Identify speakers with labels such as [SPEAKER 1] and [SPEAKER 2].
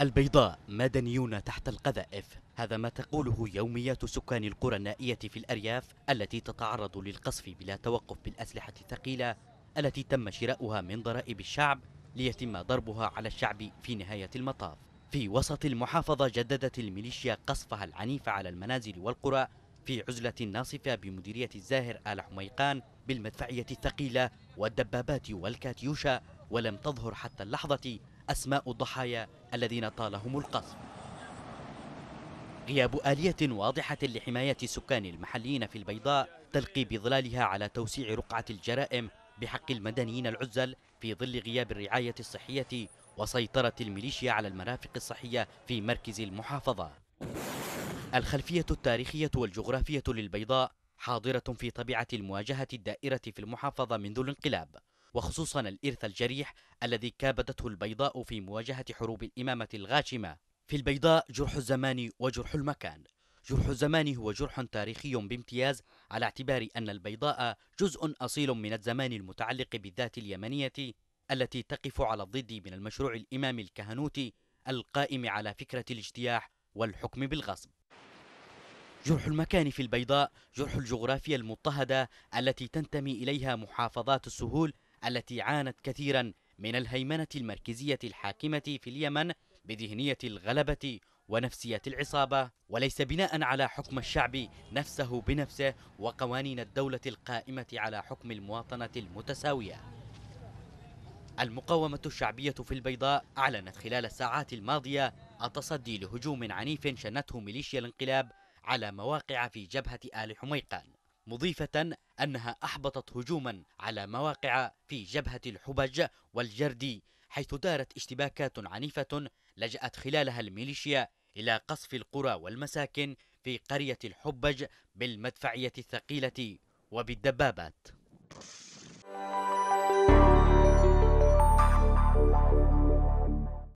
[SPEAKER 1] البيضاء مدنيون تحت القذائف هذا ما تقوله يوميات سكان القرى النائية في الأرياف التي تتعرض للقصف بلا توقف بالأسلحة الثقيلة التي تم شراؤها من ضرائب الشعب ليتم ضربها على الشعب في نهاية المطاف في وسط المحافظة جددت الميليشيا قصفها العنيف على المنازل والقرى في عزلة ناصفة بمديرية الزاهر آل حميقان بالمدفعية الثقيلة والدبابات والكاتيوشا ولم تظهر حتى اللحظة أسماء الضحايا الذين طالهم القصف غياب آلية واضحة لحماية السكان المحليين في البيضاء تلقي بظلالها على توسيع رقعة الجرائم بحق المدنيين العزل في ظل غياب الرعاية الصحية وسيطرة الميليشيا على المرافق الصحية في مركز المحافظة الخلفية التاريخية والجغرافية للبيضاء حاضرة في طبيعة المواجهة الدائرة في المحافظة منذ الانقلاب وخصوصا الإرث الجريح الذي كابدته البيضاء في مواجهة حروب الإمامة الغاشمة في البيضاء جرح الزمان وجرح المكان جرح الزمان هو جرح تاريخي بامتياز على اعتبار أن البيضاء جزء أصيل من الزمان المتعلق بالذات اليمنية التي تقف على الضد من المشروع الإمامي الكهنوتي القائم على فكرة الاجتياح والحكم بالغصب جرح المكان في البيضاء جرح الجغرافيا المضطهدة التي تنتمي إليها محافظات السهول التي عانت كثيرا من الهيمنة المركزية الحاكمة في اليمن بذهنية الغلبة ونفسية العصابة وليس بناء على حكم الشعب نفسه بنفسه وقوانين الدولة القائمة على حكم المواطنة المتساوية المقاومة الشعبية في البيضاء أعلنت خلال الساعات الماضية التصدي لهجوم عنيف شنته ميليشيا الانقلاب على مواقع في جبهة آل حميقان مضيفة أنها أحبطت هجوما على مواقع في جبهة الحبج والجردي حيث دارت اشتباكات عنيفة لجأت خلالها الميليشيا إلى قصف القرى والمساكن في قرية الحبج بالمدفعية الثقيلة وبالدبابات